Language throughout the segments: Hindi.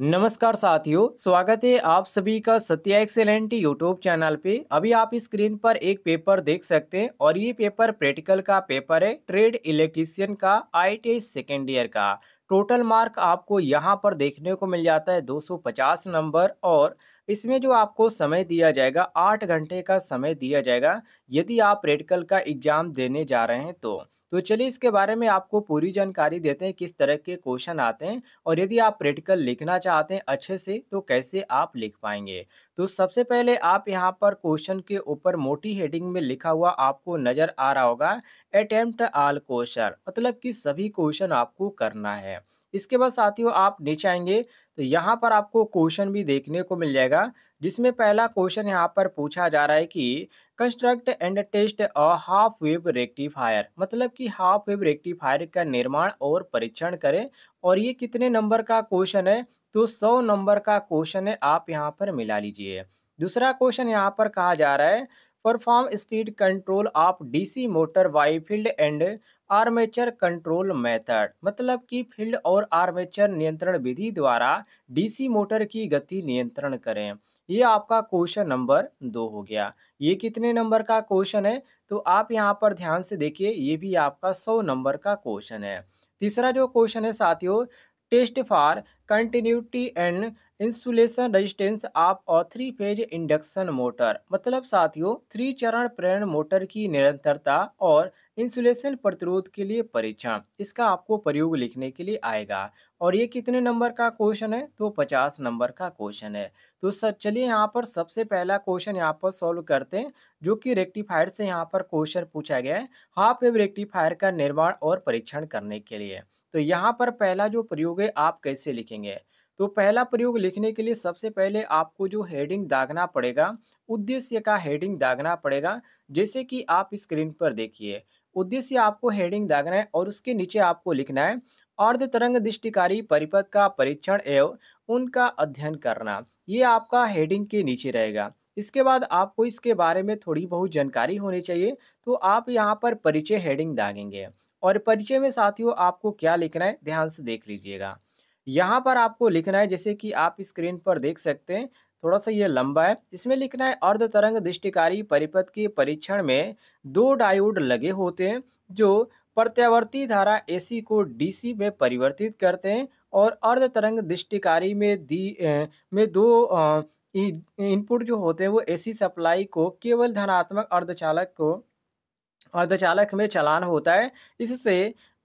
नमस्कार साथियों स्वागत है आप सभी का सत्या एक्सेलेंट यूट्यूब चैनल पे अभी आप स्क्रीन पर एक पेपर देख सकते हैं और ये पेपर प्रैक्टिकल का पेपर है ट्रेड इलेक्ट्रीशियन का आई सेकेंड ईयर का टोटल मार्क आपको यहाँ पर देखने को मिल जाता है 250 नंबर और इसमें जो आपको समय दिया जाएगा आठ घंटे का समय दिया जाएगा यदि आप प्रैक्टिकल का एग्जाम देने जा रहे हैं तो तो चलिए इसके बारे में आपको पूरी जानकारी देते हैं किस तरह के क्वेश्चन आते हैं और यदि आप प्रैक्टिकल लिखना चाहते हैं अच्छे से तो कैसे आप लिख पाएंगे तो सबसे पहले आप यहाँ पर क्वेश्चन के ऊपर मोटी हेडिंग में लिखा हुआ आपको नज़र आ रहा होगा अटेम्प्ट आल क्वेश्चन मतलब कि सभी क्वेश्चन आपको करना है इसके बाद साथियों आप नीचे आएंगे तो यहाँ पर आपको क्वेश्चन भी देखने को मिल जाएगा जिसमें पहला क्वेश्चन यहाँ पर पूछा जा रहा है कि construct and test a half wave rectifier मतलब कि हाफ वेव रेक्टिफायर का निर्माण और परीक्षण करें और ये कितने नंबर का क्वेश्चन है तो सौ नंबर का क्वेश्चन है आप यहाँ पर मिला लीजिए दूसरा क्वेश्चन यहाँ पर कहा जा रहा है perform speed control of DC motor by field and armature control method मतलब कि फील्ड और आर्मेचर नियंत्रण विधि द्वारा डीसी मोटर की गति नियंत्रण करें ये आपका क्वेश्चन नंबर दो हो गया ये कितने नंबर का क्वेश्चन है तो आप यहाँ पर ध्यान से देखिए ये भी आपका सौ नंबर का क्वेश्चन है तीसरा जो क्वेश्चन है साथियों test for continuity and insulation resistance of और थ्री फेज इंडक्शन मोटर मतलब साथियों थ्री चरण प्रेरण मोटर की निरंतरता और इंसुलेशन प्रतिरोध के लिए परीक्षण इसका आपको प्रयोग लिखने के लिए आएगा और ये कितने नंबर का क्वेश्चन है तो पचास नंबर का क्वेश्चन है तो सर चलिए यहाँ पर सबसे पहला क्वेश्चन यहाँ पर सॉल्व करते हैं जो कि रेक्टिफायर से यहाँ पर क्वेश्चन पूछा गया है हाफ वेव रेक्टिफायर का निर्माण और परीक्षण करने के लिए तो यहाँ पर पहला जो प्रयोग है आप कैसे लिखेंगे तो पहला प्रयोग लिखने के लिए सबसे पहले आपको जो हेडिंग दागना पड़ेगा उद्देश्य का हेडिंग दागना पड़ेगा जैसे कि आप स्क्रीन पर देखिए उद्देश्य आपको हेडिंग दागना है और उसके नीचे आपको लिखना है अर्ध तरंग दृष्टिकारी परिपथ का परीक्षण एवं उनका अध्ययन करना ये आपका हेडिंग के नीचे रहेगा इसके बाद आपको इसके बारे में थोड़ी बहुत जानकारी होनी चाहिए तो आप यहाँ पर परिचय हेडिंग दागेंगे और परिचय में साथियों आपको क्या लिखना है ध्यान से देख लीजिएगा यहाँ पर आपको लिखना है जैसे कि आप स्क्रीन पर देख सकते हैं थोड़ा सा ये लंबा है इसमें लिखना है अर्ध तरंग दृष्टिकारी परिपथ के परीक्षण में दो डायोड लगे होते हैं जो प्रत्यावर्ती धारा एसी को डीसी में परिवर्तित करते हैं और अर्ध तरंग दृष्टिकारी में दी में दो इनपुट जो होते हैं वो एसी सप्लाई को केवल धनात्मक अर्धचालक को अर्धचालक में चलान होता है इससे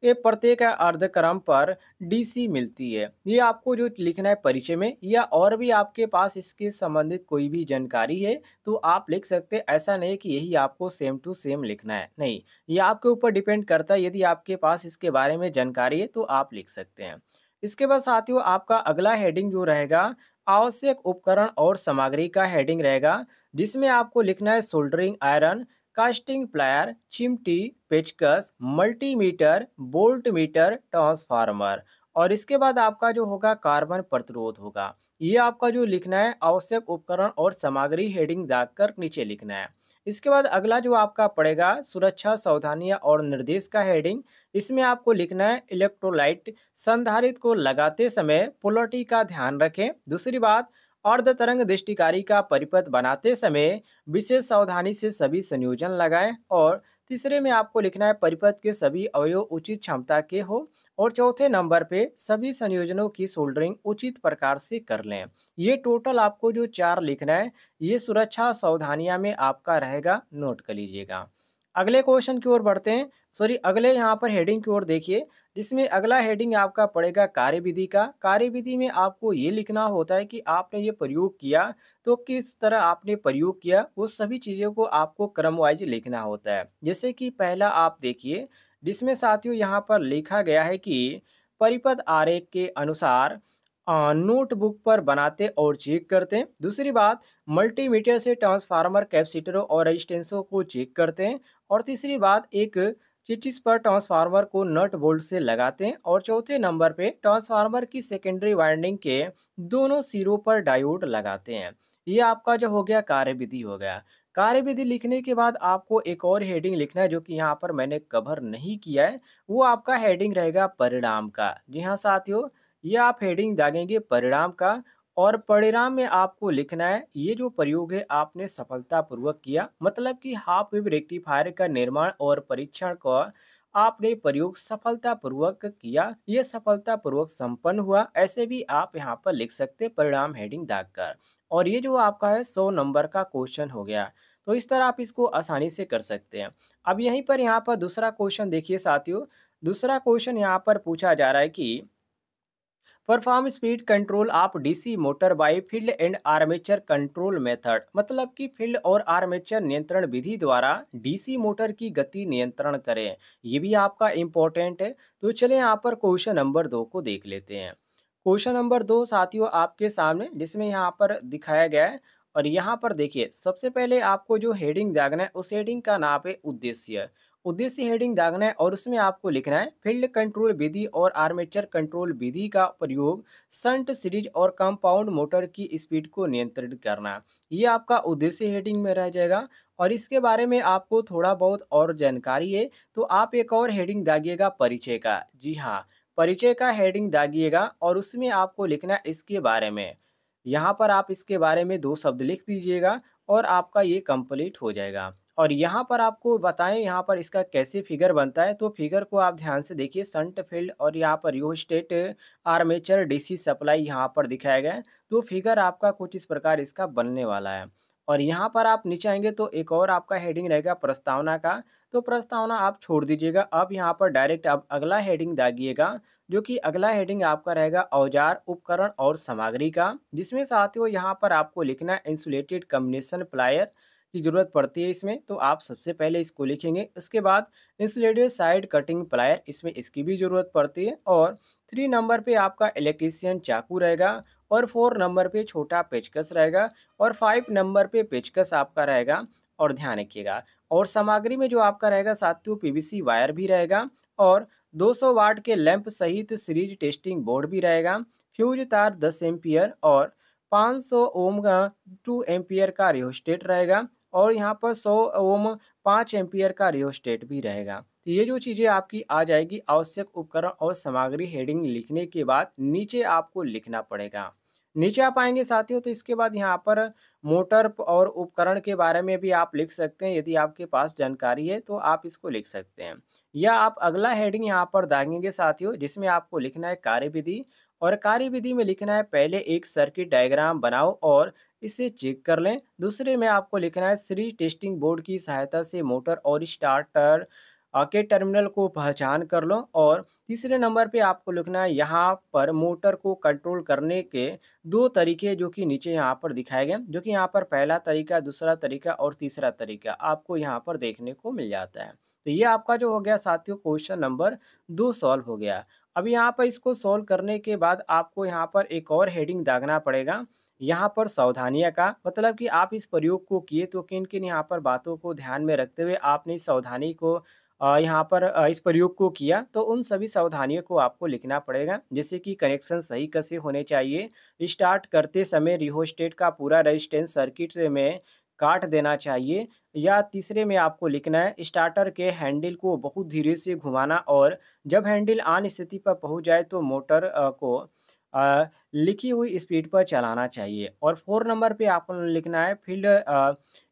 ये प्रत्येक अर्धक्रम पर डीसी मिलती है ये आपको जो लिखना है परिचय में या और भी आपके पास इसके संबंधित कोई भी जानकारी है तो आप लिख सकते हैं ऐसा नहीं कि यही आपको सेम टू सेम लिखना है नहीं ये आपके ऊपर डिपेंड करता है यदि आपके पास इसके बारे में जानकारी है तो आप लिख सकते हैं इसके बाद साथियों आपका अगला हेडिंग जो रहेगा आवश्यक उपकरण और सामग्री का हेडिंग रहेगा जिसमें आपको लिखना है सोल्डरिंग आयरन कास्टिंग प्लायर चिमटी पेचकस मल्टीमीटर बोल्टमीटर ट्रांसफार्मर और इसके बाद आपका जो होगा कार्बन प्रतिरोध होगा ये आपका जो लिखना है आवश्यक उपकरण और सामग्री हेडिंग कर नीचे लिखना है इसके बाद अगला जो आपका पड़ेगा सुरक्षा सावधानियां और निर्देश का हेडिंग इसमें आपको लिखना है इलेक्ट्रोलाइट संधारित को लगाते समय पोलटी का ध्यान रखें दूसरी बात अर्ध तरंग दृष्टिकारी का परिपथ बनाते समय विशेष सावधानी से सभी संयोजन लगाएं और तीसरे में आपको लिखना है परिपथ के सभी अवयव उचित क्षमता के हो और चौथे नंबर पे सभी संयोजनों की सोल्डरिंग उचित प्रकार से कर लें ये टोटल आपको जो चार लिखना है ये सुरक्षा सावधानियाँ में आपका रहेगा नोट कर लीजिएगा अगले क्वेश्चन की ओर बढ़ते हैं सॉरी अगले यहाँ पर हेडिंग की ओर देखिए जिसमें अगला हेडिंग आपका पड़ेगा कार्यविधि का कार्यविधि में आपको ये लिखना होता है कि आपने ये प्रयोग किया तो किस तरह आपने प्रयोग किया वो सभी चीज़ों को आपको क्रम वाइज लिखना होता है जैसे कि पहला आप देखिए जिसमें साथियों यहाँ पर लिखा गया है कि परिपद आरेख के अनुसार नोटबुक पर बनाते और चेक करते हैं दूसरी बात मल्टीमीटर से ट्रांसफार्मर कैपेसिटरों और रजिस्टेंसों को चेक करते हैं और तीसरी बात एक चिटिस पर ट्रांसफार्मर को नट बोल्ट से लगाते हैं और चौथे नंबर पे ट्रांसफार्मर की सेकेंडरी वाइंडिंग के दोनों सिरों पर डायोड लगाते हैं ये आपका जो हो गया कार्यविधि हो गया कार्यविधि लिखने के बाद आपको एक और हेडिंग लिखना है जो कि यहाँ पर मैंने कवर नहीं किया है वो आपका हेडिंग रहेगा परिणाम का जी हाँ साथियों ये आप हेडिंग दागेंगे परिणाम का और परिणाम में आपको लिखना है ये जो प्रयोग है आपने सफलतापूर्वक किया मतलब कि हाफ वेव रेक्टिफायर का निर्माण और परीक्षण को आपने प्रयोग सफलतापूर्वक किया ये सफलतापूर्वक संपन्न हुआ ऐसे भी आप यहाँ पर लिख सकते परिणाम हेडिंग दाग कर और ये जो आपका है सौ नंबर का क्वेश्चन हो गया तो इस तरह आप इसको आसानी से कर सकते हैं अब यहीं पर यहाँ पर दूसरा क्वेश्चन देखिए साथियों दूसरा क्वेश्चन यहाँ पर पूछा जा रहा है कि परफॉर्म स्पीड कंट्रोल आप DC motor by field and armature control method मतलब कि फील्ड और आर्मेचर नियंत्रण विधि द्वारा डीसी मोटर की गति नियंत्रण करें ये भी आपका इम्पोर्टेंट है तो चले यहाँ पर क्वेश्चन नंबर दो को देख लेते हैं क्वेश्चन नंबर दो साथियों आपके सामने जिसमें यहाँ पर दिखाया गया है और यहाँ पर देखिए सबसे पहले आपको जो हेडिंग जागना है उस हेडिंग का नाम है उद्देश्य उद्देश्य हेडिंग दागना है और उसमें आपको लिखना है फील्ड कंट्रोल विधि और आर्मेचर कंट्रोल विधि का प्रयोग संट सीरीज और कंपाउंड मोटर की स्पीड को नियंत्रित करना ये आपका उद्देश्य हेडिंग में रह जाएगा और इसके बारे में आपको थोड़ा बहुत और जानकारी है तो आप एक और हेडिंग दागिएगा परिचय का जी हाँ परिचय का हेडिंग दागिएगा और उसमें आपको लिखना है इसके बारे में यहाँ पर आप इसके बारे में दो शब्द लिख दीजिएगा और आपका ये कंप्लीट हो जाएगा और यहाँ पर आपको बताएं यहाँ पर इसका कैसे फिगर बनता है तो फिगर को आप ध्यान से देखिए संट फील्ड और यहाँ पर यू स्टेट आर्मेचर डीसी सप्लाई यहाँ पर दिखाया गया है तो फिगर आपका कुछ इस प्रकार इसका बनने वाला है और यहाँ पर आप नीचे आएंगे तो एक और आपका हेडिंग रहेगा प्रस्तावना का तो प्रस्तावना आप छोड़ दीजिएगा अब यहाँ पर डायरेक्ट आप अगला हेडिंग दागिएगा जो कि अगला हेडिंग आपका रहेगा औजार उपकरण और सामग्री का जिसमें साथियों यहाँ पर आपको लिखना इंसुलेटेड कम्बिनेशन प्लायर की ज़रूरत पड़ती है इसमें तो आप सबसे पहले इसको लिखेंगे उसके बाद इंसुलेटेड साइड कटिंग प्लायर इसमें इसकी भी ज़रूरत पड़ती है और थ्री नंबर पे आपका इलेक्ट्रीशियन चाकू रहेगा और फोर नंबर पे छोटा पेचकस रहेगा और फाइव नंबर पे पेचकस आपका रहेगा और ध्यान रखिएगा और सामग्री में जो आपका रहेगा साथियों पी वायर भी रहेगा और दो वाट के लैंप सहित सीरीज टेस्टिंग बोर्ड भी रहेगा फ्यूज तार दस एम्पियर और 500 ओम का 2 एम्पियर का रिहोस्टेट रहेगा और यहाँ पर सौ ओम पाँच एम्पियर का रियोस्टेट भी रहेगा तो ये जो चीज़ें आपकी आ जाएगी आवश्यक उपकरण और सामग्री हेडिंग लिखने के बाद नीचे आपको लिखना पड़ेगा नीचे आप आएंगे साथियों तो इसके बाद यहाँ पर मोटर और उपकरण के बारे में भी आप लिख सकते हैं यदि आपके पास जानकारी है तो आप इसको लिख सकते हैं या आप अगला हेडिंग यहाँ पर दागेंगे साथियों जिसमें आपको लिखना है कार्यविधि और कार्य विधि में लिखना है पहले एक सर्किट डायग्राम बनाओ और इसे चेक कर लें दूसरे में आपको लिखना है श्री टेस्टिंग बोर्ड की सहायता से मोटर और स्टार्टर के टर्मिनल को पहचान कर लो और तीसरे नंबर पे आपको लिखना है यहाँ पर मोटर को कंट्रोल करने के दो तरीके जो कि नीचे यहाँ पर दिखाए गए जो कि यहाँ पर पहला तरीका दूसरा तरीका और तीसरा तरीका आपको यहाँ पर देखने को मिल जाता है तो ये आपका जो हो गया साथियों क्वेश्चन नंबर दो सॉल्व हो गया अब यहाँ पर इसको सॉल्व करने के बाद आपको यहाँ पर एक और हेडिंग दागना पड़ेगा यहाँ पर सावधानियाँ का मतलब कि आप इस प्रयोग को किए तो किन किन यहाँ पर बातों को ध्यान में रखते हुए आपने इस सावधानी को यहाँ पर इस प्रयोग को किया तो उन सभी सावधानियों को आपको लिखना पड़ेगा जैसे कि कनेक्शन सही कैसे होने चाहिए स्टार्ट करते समय रिहोस्टेट का पूरा रजिस्टेंस सर्किट में काट देना चाहिए या तीसरे में आपको लिखना है स्टार्टर के हैंडल को बहुत धीरे से घुमाना और जब हैंडल आन स्थिति पर पहुंच जाए तो मोटर को लिखी हुई स्पीड पर चलाना चाहिए और फोर नंबर पे आपको लिखना है फील्ड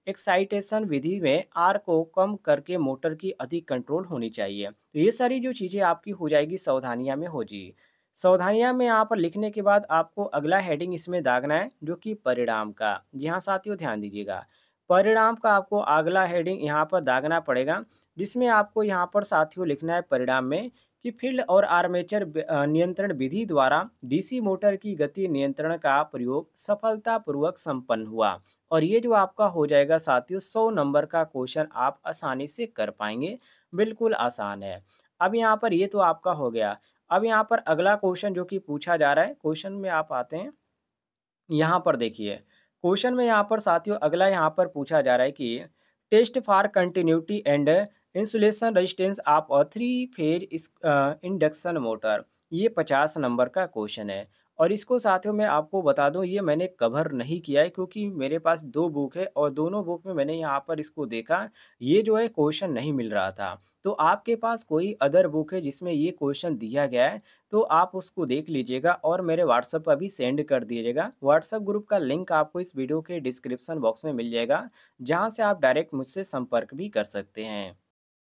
एक्साइटेशन विधि में आर को कम करके मोटर की अधिक कंट्रोल होनी चाहिए तो ये सारी जो चीज़ें आपकी हो जाएगी सावधानियाँ में हो जाएगी सावधानियां में यहाँ पर लिखने के बाद आपको अगला हेडिंग इसमें दागना है जो कि परिणाम का जी हाँ साथियों ध्यान दीजिएगा परिणाम का आपको अगला हेडिंग यहाँ पर दागना पड़ेगा जिसमें आपको यहाँ पर साथियों लिखना है परिणाम में कि फील्ड और आर्मेचर नियंत्रण विधि द्वारा डीसी मोटर की गति नियंत्रण का प्रयोग सफलतापूर्वक संपन्न हुआ और ये जो आपका हो जाएगा साथियों सौ नंबर का क्वेश्चन आप आसानी से कर पाएंगे बिल्कुल आसान है अब यहाँ पर ये तो आपका हो गया अब यहाँ पर अगला क्वेश्चन जो कि पूछा जा रहा है क्वेश्चन में आप आते हैं यहाँ पर देखिए क्वेश्चन में यहाँ पर साथियों अगला यहाँ पर पूछा जा रहा है कि test for continuity and insulation resistance of three phase induction motor ये पचास नंबर का क्वेश्चन है और इसको साथियों मैं आपको बता दूं ये मैंने कवर नहीं किया है क्योंकि मेरे पास दो बुक है और दोनों बुक में मैंने यहाँ पर इसको देखा ये जो है क्वेश्चन नहीं मिल रहा था तो आपके पास कोई अदर बुक है जिसमें ये क्वेश्चन दिया गया है तो आप उसको देख लीजिएगा और मेरे व्हाट्सअप पर भी सेंड कर दीजिएगा व्हाट्सअप ग्रुप का लिंक आपको इस वीडियो के डिस्क्रिप्सन बॉक्स में मिल जाएगा जहाँ से आप डायरेक्ट मुझसे संपर्क भी कर सकते हैं